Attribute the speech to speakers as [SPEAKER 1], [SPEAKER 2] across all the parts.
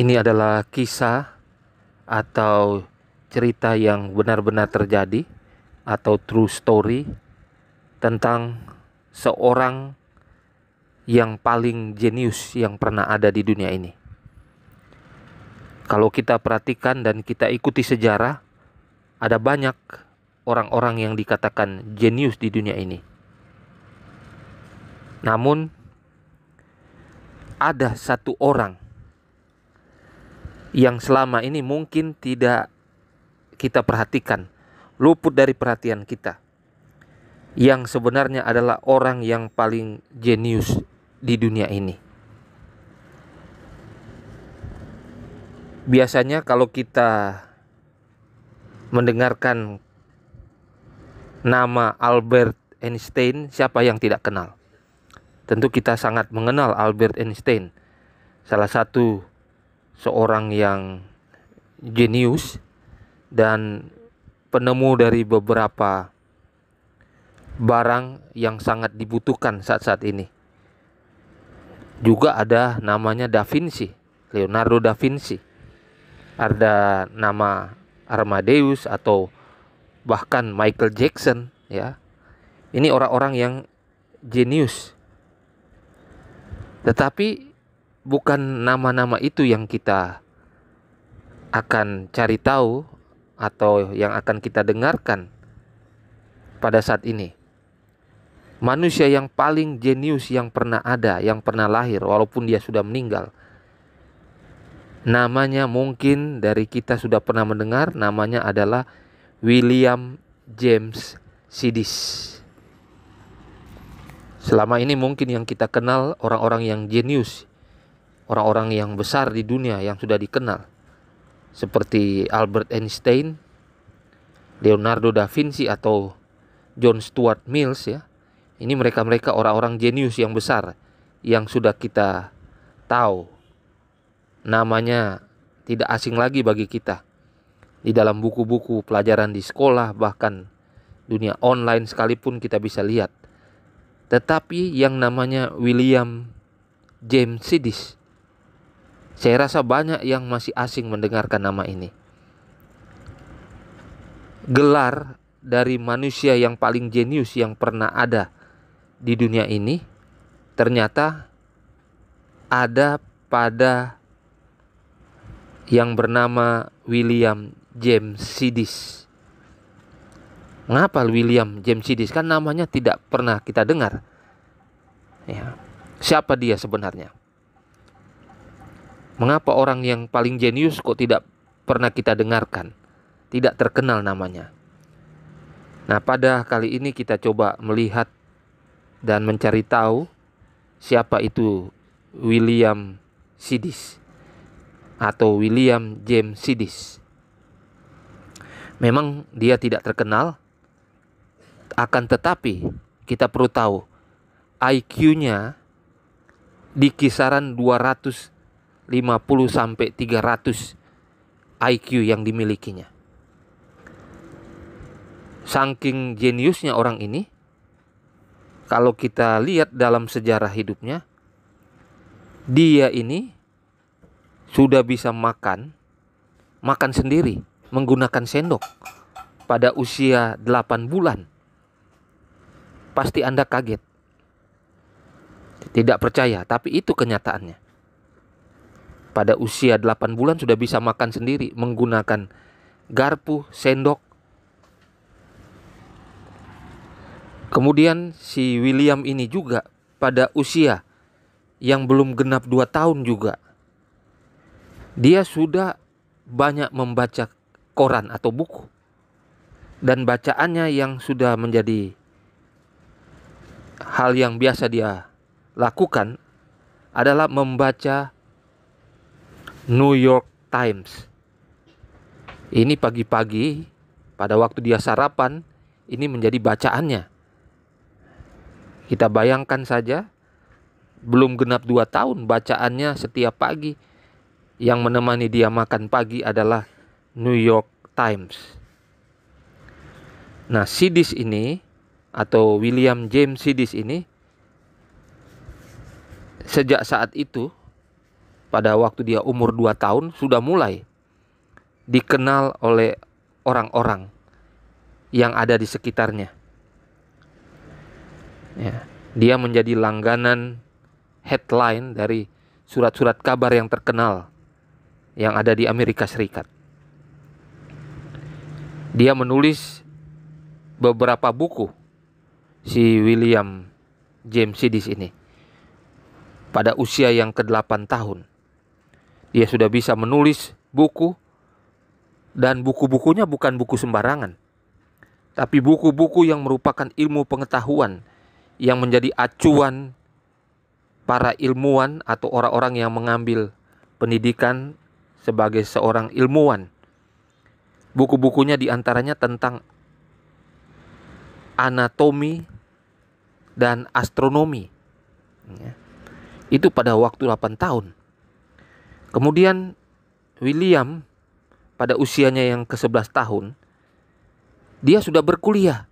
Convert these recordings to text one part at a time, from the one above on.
[SPEAKER 1] Ini adalah kisah atau cerita yang benar-benar terjadi atau true story tentang seorang yang paling jenius yang pernah ada di dunia ini. Kalau kita perhatikan dan kita ikuti sejarah, ada banyak orang-orang yang dikatakan jenius di dunia ini. Namun, ada satu orang yang selama ini mungkin tidak kita perhatikan, luput dari perhatian kita. Yang sebenarnya adalah orang yang paling jenius di dunia ini. Biasanya kalau kita mendengarkan nama Albert Einstein, siapa yang tidak kenal? Tentu kita sangat mengenal Albert Einstein, salah satu seorang yang jenius dan penemu dari beberapa barang yang sangat dibutuhkan saat-saat ini. Juga ada namanya Da Vinci, Leonardo da Vinci. Ada nama Armadeus atau bahkan Michael Jackson ya. Ini orang-orang yang jenius. Tetapi bukan nama-nama itu yang kita akan cari tahu atau yang akan kita dengarkan pada saat ini. Manusia yang paling jenius yang pernah ada, yang pernah lahir walaupun dia sudah meninggal. Namanya mungkin dari kita sudah pernah mendengar, namanya adalah William James Sidis. Selama ini mungkin yang kita kenal orang-orang yang jenius orang-orang yang besar di dunia yang sudah dikenal seperti Albert Einstein, Leonardo da Vinci atau John Stuart Mills ya. Ini mereka-mereka orang-orang jenius yang besar yang sudah kita tahu namanya tidak asing lagi bagi kita. Di dalam buku-buku pelajaran di sekolah bahkan dunia online sekalipun kita bisa lihat. Tetapi yang namanya William James Sidis saya rasa banyak yang masih asing mendengarkan nama ini. Gelar dari manusia yang paling jenius yang pernah ada di dunia ini ternyata ada pada yang bernama William James Sidis. Mengapa William James Sidis? Kan namanya tidak pernah kita dengar. Ya. Siapa dia sebenarnya? Mengapa orang yang paling jenius kok tidak pernah kita dengarkan? Tidak terkenal namanya. Nah, pada kali ini kita coba melihat dan mencari tahu siapa itu William Sidis atau William James Sidis. Memang dia tidak terkenal, akan tetapi kita perlu tahu IQ-nya di kisaran 200 50 sampai 300 IQ yang dimilikinya. Saking jeniusnya orang ini, kalau kita lihat dalam sejarah hidupnya, dia ini sudah bisa makan makan sendiri menggunakan sendok pada usia 8 bulan. Pasti Anda kaget. Tidak percaya, tapi itu kenyataannya pada usia 8 bulan sudah bisa makan sendiri menggunakan garpu, sendok. Kemudian si William ini juga pada usia yang belum genap 2 tahun juga dia sudah banyak membaca koran atau buku dan bacaannya yang sudah menjadi hal yang biasa dia lakukan adalah membaca New York Times. Ini pagi-pagi pada waktu dia sarapan ini menjadi bacaannya. Kita bayangkan saja belum genap dua tahun bacaannya setiap pagi yang menemani dia makan pagi adalah New York Times. Nah, Sidis ini atau William James Sidis ini sejak saat itu pada waktu dia umur 2 tahun sudah mulai dikenal oleh orang-orang yang ada di sekitarnya. Ya, dia menjadi langganan headline dari surat-surat kabar yang terkenal yang ada di Amerika Serikat. Dia menulis beberapa buku si William James Sidis ini pada usia yang ke-8 tahun. Dia sudah bisa menulis buku dan buku-bukunya bukan buku sembarangan. Tapi buku-buku yang merupakan ilmu pengetahuan yang menjadi acuan para ilmuwan atau orang-orang yang mengambil pendidikan sebagai seorang ilmuwan. Buku-bukunya diantaranya tentang anatomi dan astronomi. Iya. Itu pada waktu 8 tahun. Kemudian William pada usianya yang ke-11 tahun dia sudah berkuliah.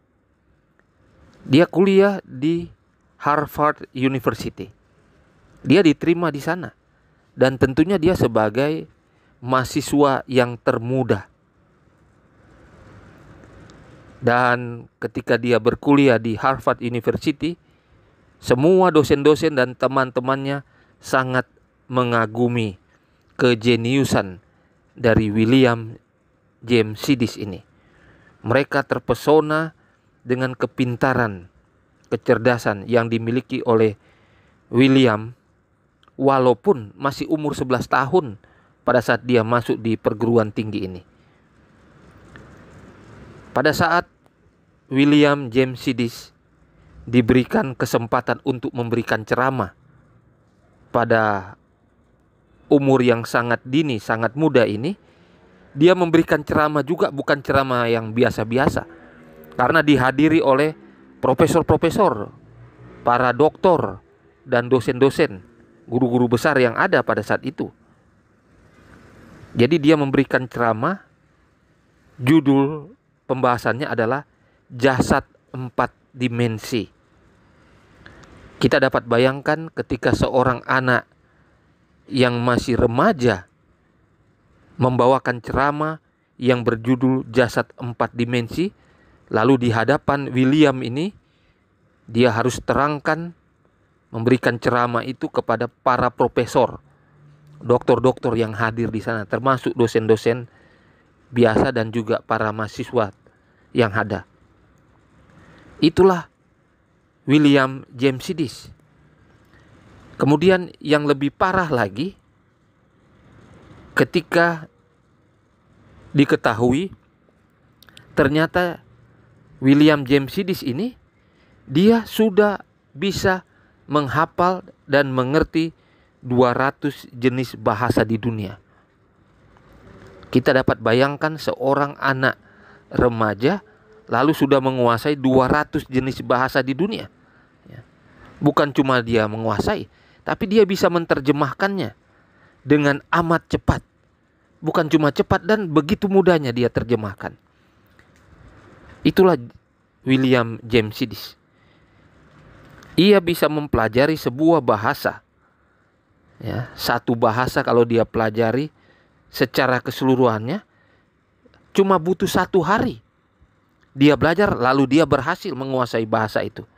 [SPEAKER 1] Dia kuliah di Harvard University. Dia diterima di sana dan tentunya dia sebagai mahasiswa yang termuda. Dan ketika dia berkuliah di Harvard University, semua dosen-dosen dan teman-temannya sangat mengagumi kejeniusan dari William James Sidis ini. Mereka terpesona dengan kepintaran, kecerdasan yang dimiliki oleh William walaupun masih umur 11 tahun pada saat dia masuk di perguruan tinggi ini. Pada saat William James Sidis diberikan kesempatan untuk memberikan ceramah pada umur yang sangat dini, sangat muda ini, dia memberikan ceramah juga bukan ceramah yang biasa-biasa. Karena dihadiri oleh profesor-profesor, para doktor dan dosen-dosen, guru-guru besar yang ada pada saat itu. Jadi dia memberikan ceramah judul pembahasannya adalah jasad empat dimensi. Kita dapat bayangkan ketika seorang anak yang masih remaja membawakan ceramah yang berjudul Jasad Empat Dimensi. Lalu di hadapan William ini dia harus terangkan memberikan ceramah itu kepada para profesor, dokter-dokter yang hadir di sana termasuk dosen-dosen biasa dan juga para mahasiswa yang ada. Itulah William James Sidis Kemudian yang lebih parah lagi ketika diketahui ternyata William James Sidis ini dia sudah bisa menghafal dan mengerti 200 jenis bahasa di dunia. Kita dapat bayangkan seorang anak remaja lalu sudah menguasai 200 jenis bahasa di dunia. Ya. Bukan cuma dia menguasai, tapi dia bisa menerjemahkannya dengan amat cepat. Bukan cuma cepat dan begitu mudahnya dia terjemahkan. Itulah William James Sidis. Ia bisa mempelajari sebuah bahasa. Ya, satu bahasa kalau dia pelajari secara keseluruhannya cuma butuh satu hari. Dia belajar lalu dia berhasil menguasai bahasa itu.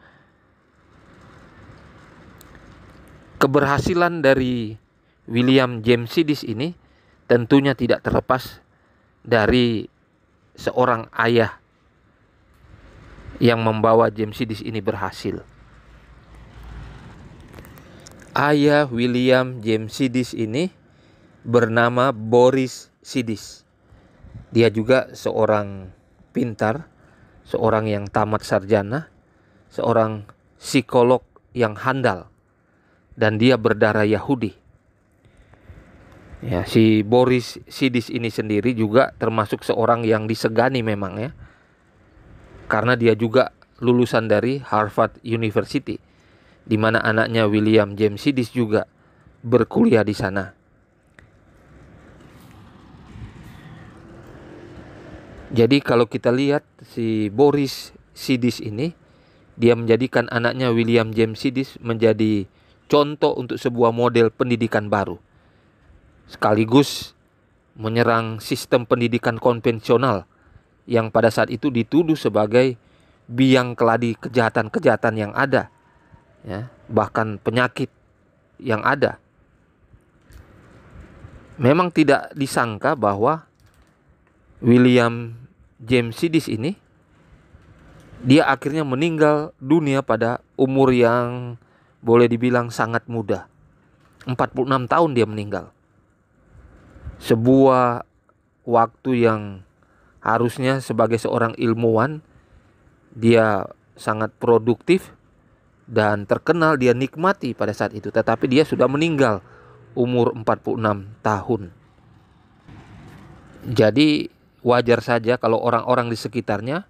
[SPEAKER 1] keberhasilan dari William James Sidis ini tentunya tidak terlepas dari seorang ayah yang membawa James Sidis ini berhasil. Ayah William James Sidis ini bernama Boris Sidis. Dia juga seorang pintar, seorang yang tamat sarjana, seorang psikolog yang handal dan dia berdarah Yahudi. Ya, si Boris Sidis ini sendiri juga termasuk seorang yang disegani memang ya. Karena dia juga lulusan dari Harvard University di mana anaknya William James Sidis juga berkuliah di sana. Jadi kalau kita lihat si Boris Sidis ini dia menjadikan anaknya William James Sidis menjadi contoh untuk sebuah model pendidikan baru. Sekaligus menyerang sistem pendidikan konvensional yang pada saat itu dituduh sebagai biang keladi kejahatan-kejahatan yang ada. Ya, bahkan penyakit yang ada. Memang tidak disangka bahwa William James Sidis ini dia akhirnya meninggal dunia pada umur yang boleh dibilang sangat muda. 46 tahun dia meninggal. Sebuah waktu yang harusnya sebagai seorang ilmuwan dia sangat produktif dan terkenal dia nikmati pada saat itu tetapi dia sudah meninggal umur 46 tahun. Jadi wajar saja kalau orang-orang di sekitarnya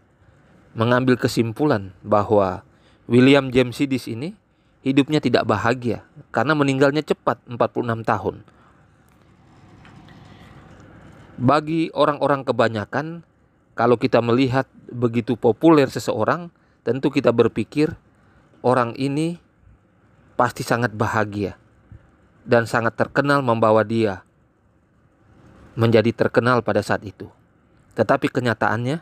[SPEAKER 1] mengambil kesimpulan bahwa William James Sidis ini hidupnya tidak bahagia karena meninggalnya cepat 46 tahun. Bagi orang-orang kebanyakan, kalau kita melihat begitu populer seseorang, tentu kita berpikir orang ini pasti sangat bahagia dan sangat terkenal membawa dia menjadi terkenal pada saat itu. Tetapi kenyataannya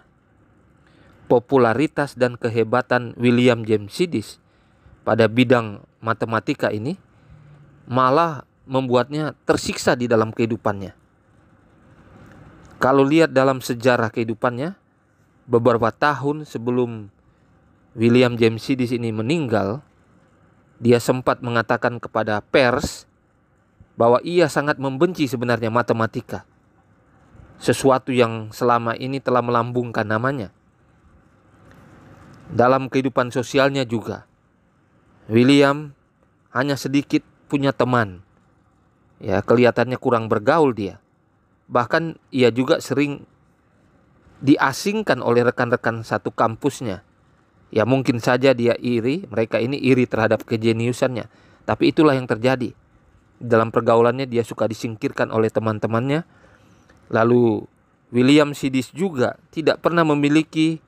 [SPEAKER 1] popularitas dan kehebatan William James Sidis pada bidang matematika ini malah membuatnya tersiksa di dalam kehidupannya. Kalau lihat dalam sejarah kehidupannya, beberapa tahun sebelum William James di sini meninggal, dia sempat mengatakan kepada pers bahwa ia sangat membenci sebenarnya matematika. Sesuatu yang selama ini telah melambungkan namanya. Dalam kehidupan sosialnya juga, William hanya sedikit punya teman. Ya, kelihatannya kurang bergaul dia. Bahkan ia juga sering diasingkan oleh rekan-rekan satu kampusnya. Ya mungkin saja dia iri, mereka ini iri terhadap kejeniusannya. Tapi itulah yang terjadi. Dalam pergaulannya dia suka disingkirkan oleh teman-temannya. Lalu William Sidis juga tidak pernah memiliki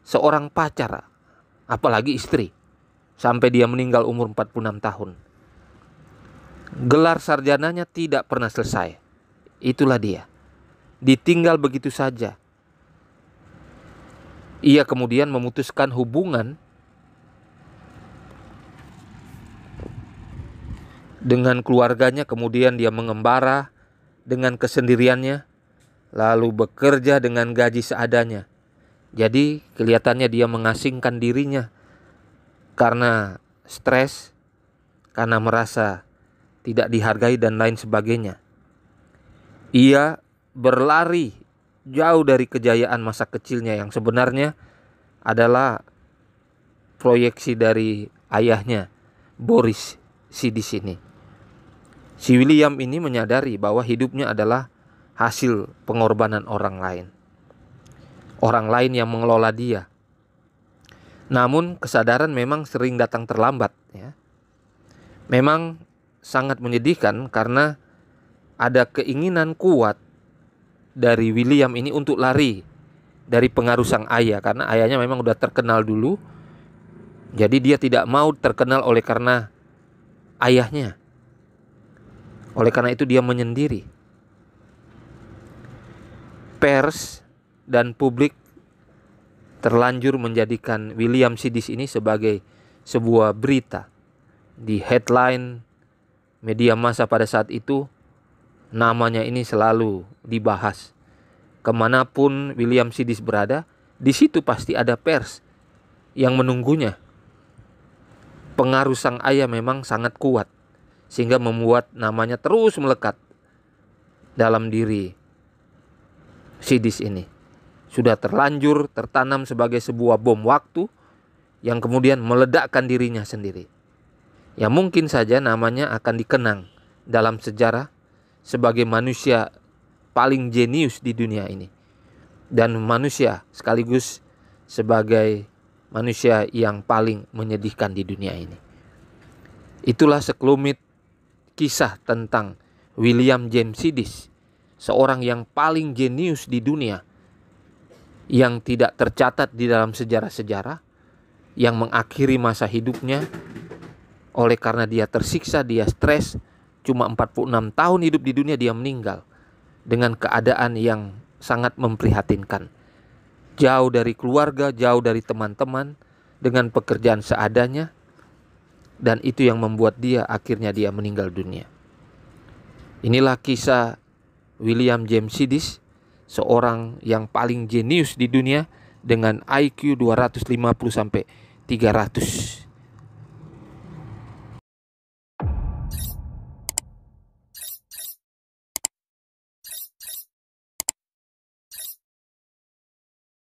[SPEAKER 1] seorang pacar, apalagi istri sampai dia meninggal umur 46 tahun. Gelar sarjananya tidak pernah selesai. Itulah dia. Ditinggal begitu saja. Ia kemudian memutuskan hubungan dengan keluarganya, kemudian dia mengembara dengan kesendiriannya, lalu bekerja dengan gaji seadanya. Jadi, kelihatannya dia mengasingkan dirinya karena stres, karena merasa tidak dihargai dan lain sebagainya. Ia berlari jauh dari kejayaan masa kecilnya yang sebenarnya adalah proyeksi dari ayahnya Boris si di sini. Si William ini menyadari bahwa hidupnya adalah hasil pengorbanan orang lain. Orang lain yang mengelola dia namun kesadaran memang sering datang terlambat ya. Memang sangat menyedihkan karena ada keinginan kuat dari William ini untuk lari dari pengaruh sang ayah karena ayahnya memang sudah terkenal dulu. Jadi dia tidak mau terkenal oleh karena ayahnya. Oleh karena itu dia menyendiri. Pers dan publik terlanjur menjadikan William Sidis ini sebagai sebuah berita di headline media massa pada saat itu namanya ini selalu dibahas kemanapun William Sidis berada di situ pasti ada pers yang menunggunya pengaruh sang ayah memang sangat kuat sehingga membuat namanya terus melekat dalam diri Sidis ini sudah terlanjur tertanam sebagai sebuah bom waktu yang kemudian meledakkan dirinya sendiri. Ya mungkin saja namanya akan dikenang dalam sejarah sebagai manusia paling jenius di dunia ini. Dan manusia sekaligus sebagai manusia yang paling menyedihkan di dunia ini. Itulah sekelumit kisah tentang William James Sidis, seorang yang paling jenius di dunia yang tidak tercatat di dalam sejarah-sejarah yang mengakhiri masa hidupnya oleh karena dia tersiksa, dia stres, cuma 46 tahun hidup di dunia dia meninggal dengan keadaan yang sangat memprihatinkan. Jauh dari keluarga, jauh dari teman-teman, dengan pekerjaan seadanya dan itu yang membuat dia akhirnya dia meninggal dunia. Inilah kisah William James Sidis seorang yang paling jenius di dunia dengan IQ 250 sampai 300.